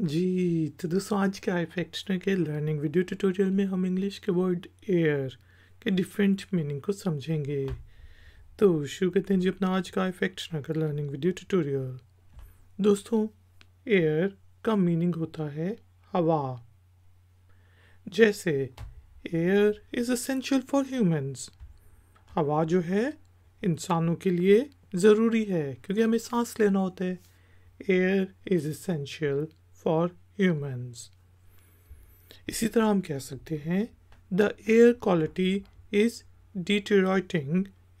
जी तो दोस्तों आज के आई फैक्टर के लर्निंग वीडियो ट्यूटोरियल में हम इंग्लिश के वर्ड एयर के डिफरेंट मीनिंग को समझेंगे तो शुरू करते हैं जी अपना आज का आई फैक्टर का लर्निंग वीडियो ट्यूटोरियल दोस्तों एयर का मीनिंग होता है हवा जैसे air is essential for humans हवा जो है इंसानों के लिए ज़रूरी है क्योंकि हमें सांस लेना होता है air is essential for humans इसी तरह हम कह सकते हैं the air quality is deteriorating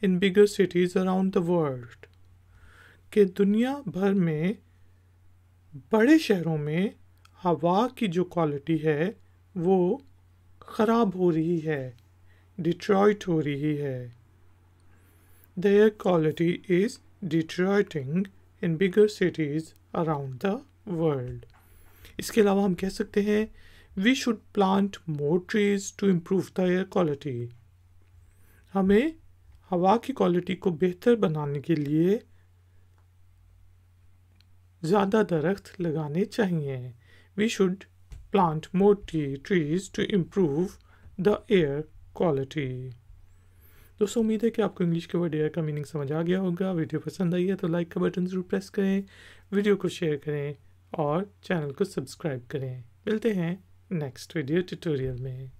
in bigger cities around the world कि दुनिया भर में बड़े शहरों में हवा की जो क्वालिटी है वो ख़राब हो रही है डिट्रॉइट हो रही है the air quality is deteriorating in bigger cities around the world इसके अलावा हम कह सकते हैं we should plant more trees to improve the air quality हमें हवा की क्वालिटी को बेहतर बनाने के लिए ज़्यादा दरख्त लगाने चाहिए we should plant more trees to improve the air quality दोस्तों उम्मीद है कि आपको इंग्लिश के वर्ड एयर का मीनिंग समझ आ गया होगा वीडियो पसंद आई है तो लाइक का बटन ज़रूर प्रेस करें वीडियो को शेयर करें और चैनल को सब्सक्राइब करें मिलते हैं नेक्स्ट वीडियो ट्यूटोरियल में